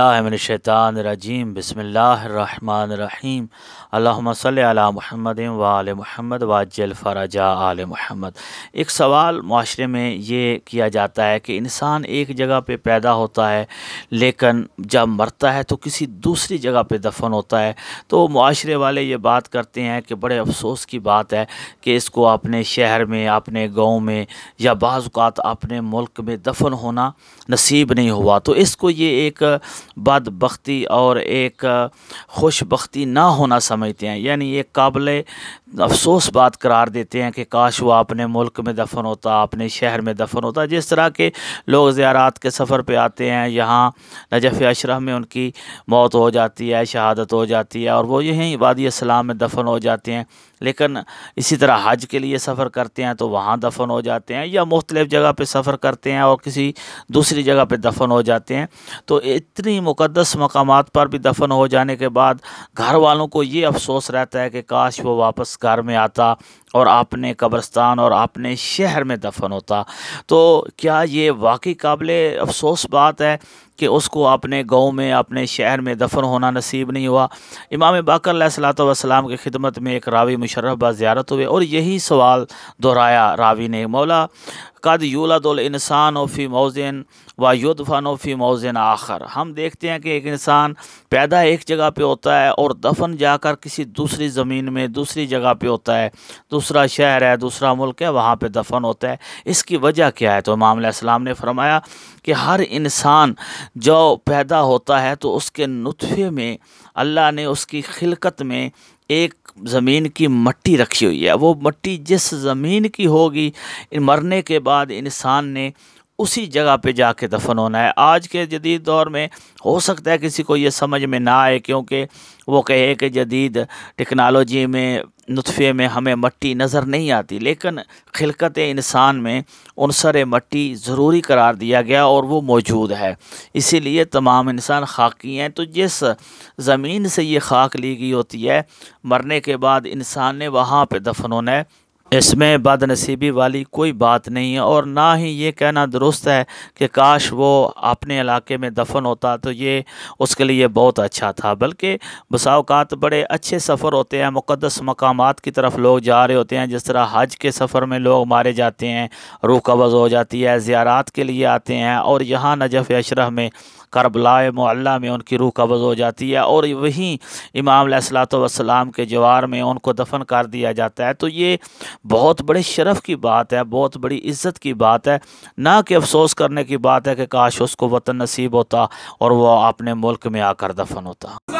अल्लाशैतरजीम बसमीम अल्ला महमद वाल महमद वाजल फ़राजा आल महमद एक सवाल माशरे में ये किया जाता है कि इंसान एक जगह पर पैदा होता है लेकिन जब मरता है तो किसी दूसरी जगह पर दफन होता है तो माशरे वाले ये बात करते हैं कि बड़े अफसोस की बात है कि इसको अपने शहर में अपने गाँव में या बाज़ात अपने मुल्क में दफन होना नसीब नहीं हुआ तो इसको ये एक बदबख्ती और एक खुशबख्ती ना होना समझते हैं यानी ये काबिल अफसोस बात करार देते हैं कि काश वह अपने मुल्क में दफन होता अपने शहर में दफन होता जिस तरह के लोग ज़्यारत के सफ़र पर आते हैं यहाँ नजफ़ अशरह में उनकी मौत हो जाती है शहादत हो जाती है और वो यहीं वादी इस्लाम में दफन हो जाते हैं लेकिन इसी तरह हज के लिए सफ़र करते हैं तो वहाँ दफन हो जाते हैं या मुख्तलिफ़ जगह पर सफ़र करते हैं और किसी दूसरी जगह पर दफन हो जाते हैं तो इतनी इतनी मुकदस मकाम पर भी दफन हो जाने के बाद घर वालों को ये अफसोस रहता है कि काश वो वापस घर में आता और आपने कब्रस्तान और अपने शहर में दफन होता तो क्या ये वाकई काबिल अफसोस बात है कि उसको अपने गांव में अपने शहर में दफन होना नसीब नहीं हुआ इमाम बाकर सलाम की खिदमत में एक रावी मुशर्रफ ज़्यारत हुए और यही सवाल दोहराया रावी ने मौला कद यूलादुल इंसान फ़ी मौज़िन व युदफ़ान फ़ी मौज़िन आखर हम देखते हैं कि एक इंसान पैदा एक जगह पे होता है और दफन जाकर किसी दूसरी ज़मीन में दूसरी जगह पे होता है दूसरा शहर है दूसरा मुल्क है वहाँ पे दफन होता है इसकी वजह क्या है तो इमाम ने फरमाया कि हर इंसान जो पैदा होता है तो उसके नुतफ़े में अल्लाह ने उसकी खिलकत में एक ज़मीन की मट्टी रखी हुई है वो मट्टी जिस ज़मीन की होगी मरने के बाद इंसान ने उसी जगह पे जाके दफन होना है आज के जदीद दौर में हो सकता है किसी को ये समझ में ना आए क्योंकि वो कहे कि जदीद टेक्नोलॉजी में नुफ़े में हमें मट्टी नज़र नहीं आती लेकिन खिलकत इंसान में उनसर मट्टी ज़रूरी करार दिया गया और वो मौजूद है इसीलिए तमाम इंसान खाकी हैं तो जिस ज़मीन से ये खाक ली गई होती है मरने के बाद इंसान ने वहाँ पर दफन होना है इसमें बदनसीबी वाली कोई बात नहीं है और ना ही ये कहना दुरुस्त है कि काश वो अपने इलाके में दफन होता तो ये उसके लिए बहुत अच्छा था बल्कि बसाओकात बड़े अच्छे सफ़र होते हैं मुक़दस मकाम की तरफ लोग जा रहे होते हैं जिस तरह हज के सफ़र में लोग मारे जाते हैं रूह कबज़ हो जाती है ज्यारत के लिए आते हैं और यहाँ नजफ़ अशरह में करबला मोहल्ला में उनकी रूह कबज़ हो जाती है और वहीं इमाम सलात वसलाम के जवार में उनको दफन कर दिया जाता है तो ये बहुत बड़े शरफ़ की बात है बहुत बड़ी इज़्ज़त की बात है ना कि अफसोस करने की बात है कि काश उसको वतन नसीब होता और वह अपने मुल्क में आकर दफन होता